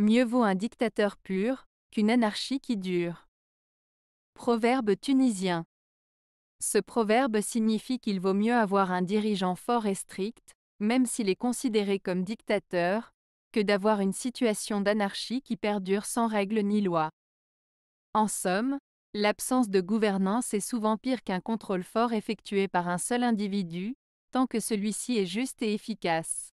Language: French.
Mieux vaut un dictateur pur qu'une anarchie qui dure. Proverbe tunisien. Ce proverbe signifie qu'il vaut mieux avoir un dirigeant fort et strict, même s'il est considéré comme dictateur, que d'avoir une situation d'anarchie qui perdure sans règles ni lois. En somme, l'absence de gouvernance est souvent pire qu'un contrôle fort effectué par un seul individu, tant que celui-ci est juste et efficace.